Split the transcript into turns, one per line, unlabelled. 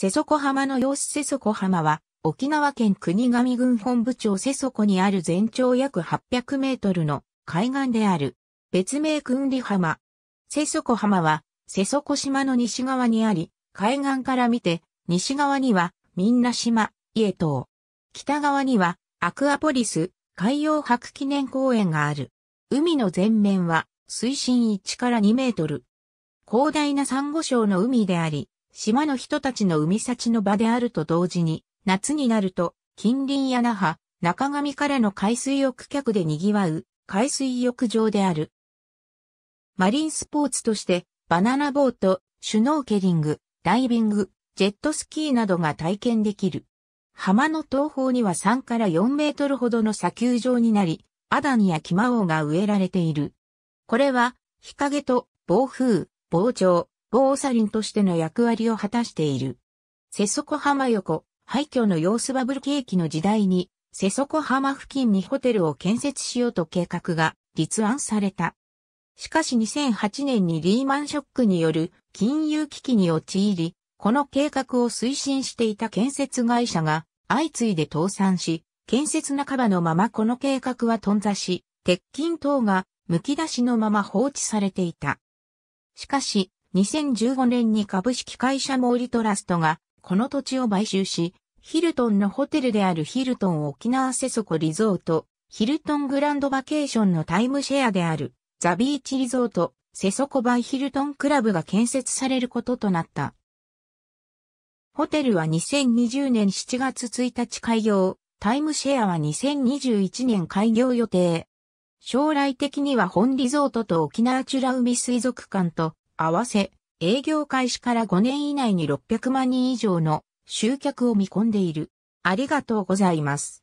瀬底浜の様子瀬底浜は、沖縄県国神郡本部町瀬底にある全長約800メートルの海岸である。別名君里浜。瀬底浜は、瀬底島の西側にあり、海岸から見て、西側には、みんな島、家島。北側には、アクアポリス、海洋博記念公園がある。海の全面は、水深1から2メートル。広大な珊瑚礁の海であり、島の人たちの海幸の場であると同時に、夏になると、近隣や那覇、中上からの海水浴客で賑わう、海水浴場である。マリンスポーツとして、バナナボート、シュノーケリング、ダイビング、ジェットスキーなどが体験できる。浜の東方には3から4メートルほどの砂丘状になり、アダニやキマオウが植えられている。これは、日陰と暴風、膨張、ーサリンとしての役割を果たしている。瀬底浜横、廃墟の様子バブル景気の時代に、瀬底浜付近にホテルを建設しようと計画が立案された。しかし2008年にリーマンショックによる金融危機に陥り、この計画を推進していた建設会社が相次いで倒産し、建設半ばのままこの計画は頓挫し、鉄筋等が剥き出しのまま放置されていた。しかし、2015年に株式会社モーリトラストがこの土地を買収し、ヒルトンのホテルであるヒルトン沖縄セソコリゾート、ヒルトングランドバケーションのタイムシェアであるザビーチリゾート、セソコバイヒルトンクラブが建設されることとなった。ホテルは2020年7月1日開業、タイムシェアは2021年開業予定。将来的には本リゾートと沖縄チュラ海水族館と合わせ、営業開始から5年以内に600万人以上の集客を見込んでいる。ありがとうございます。